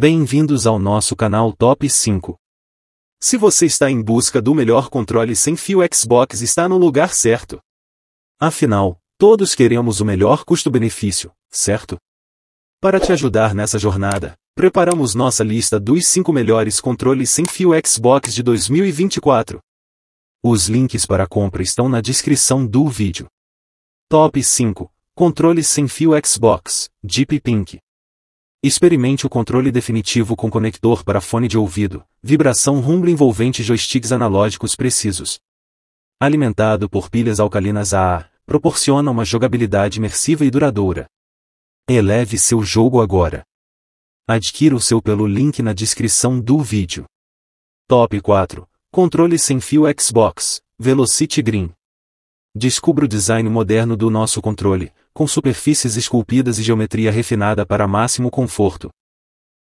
Bem-vindos ao nosso canal Top 5. Se você está em busca do melhor controle sem fio Xbox está no lugar certo. Afinal, todos queremos o melhor custo-benefício, certo? Para te ajudar nessa jornada, preparamos nossa lista dos 5 melhores controles sem fio Xbox de 2024. Os links para compra estão na descrição do vídeo. Top 5 Controles sem fio Xbox, Deep Pink Experimente o controle definitivo com conector para fone de ouvido, vibração rumble envolvente joysticks analógicos precisos. Alimentado por pilhas alcalinas AA, proporciona uma jogabilidade imersiva e duradoura. Eleve seu jogo agora. Adquira o seu pelo link na descrição do vídeo. Top 4. Controle sem fio Xbox, Velocity Green. Descubra o design moderno do nosso controle, com superfícies esculpidas e geometria refinada para máximo conforto.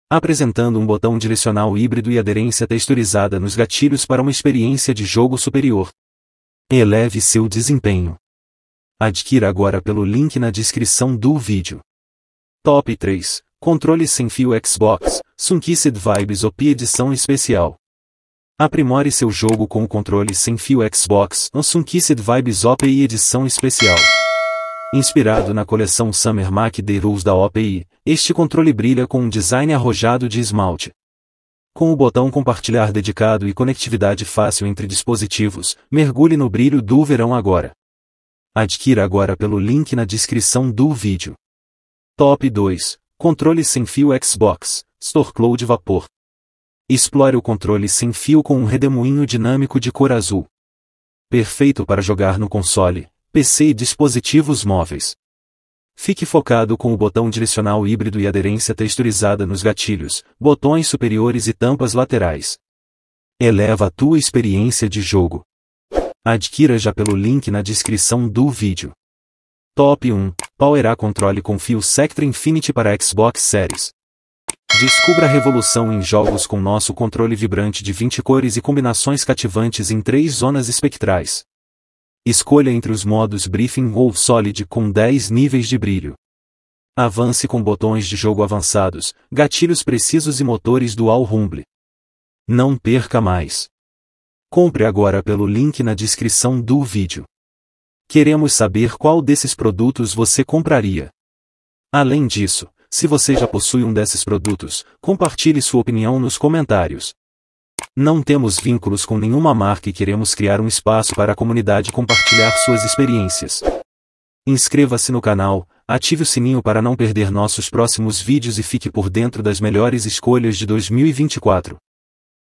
Apresentando um botão direcional híbrido e aderência texturizada nos gatilhos para uma experiência de jogo superior. Eleve seu desempenho. Adquira agora pelo link na descrição do vídeo. Top 3 Controle sem fio Xbox, Sunkissed Vibes OP Edição Especial Aprimore seu jogo com o controle sem fio Xbox Samsung Kissed Vibes OPI Edição Especial. Inspirado na coleção Summer Mac The Rules da OPI, este controle brilha com um design arrojado de esmalte. Com o botão compartilhar dedicado e conectividade fácil entre dispositivos, mergulhe no brilho do verão agora. Adquira agora pelo link na descrição do vídeo. Top 2. Controle sem fio Xbox, Store Cloud Vapor. Explore o controle sem fio com um redemoinho dinâmico de cor azul. Perfeito para jogar no console, PC e dispositivos móveis. Fique focado com o botão direcional híbrido e aderência texturizada nos gatilhos, botões superiores e tampas laterais. Eleva a tua experiência de jogo. Adquira já pelo link na descrição do vídeo. Top 1 Power A Controle com fio Sectra Infinity para Xbox Series. Descubra a revolução em jogos com nosso controle vibrante de 20 cores e combinações cativantes em três zonas espectrais. Escolha entre os modos Briefing ou Solid com 10 níveis de brilho. Avance com botões de jogo avançados, gatilhos precisos e motores dual rumble. Não perca mais. Compre agora pelo link na descrição do vídeo. Queremos saber qual desses produtos você compraria. Além disso, se você já possui um desses produtos, compartilhe sua opinião nos comentários. Não temos vínculos com nenhuma marca e queremos criar um espaço para a comunidade compartilhar suas experiências. Inscreva-se no canal, ative o sininho para não perder nossos próximos vídeos e fique por dentro das melhores escolhas de 2024.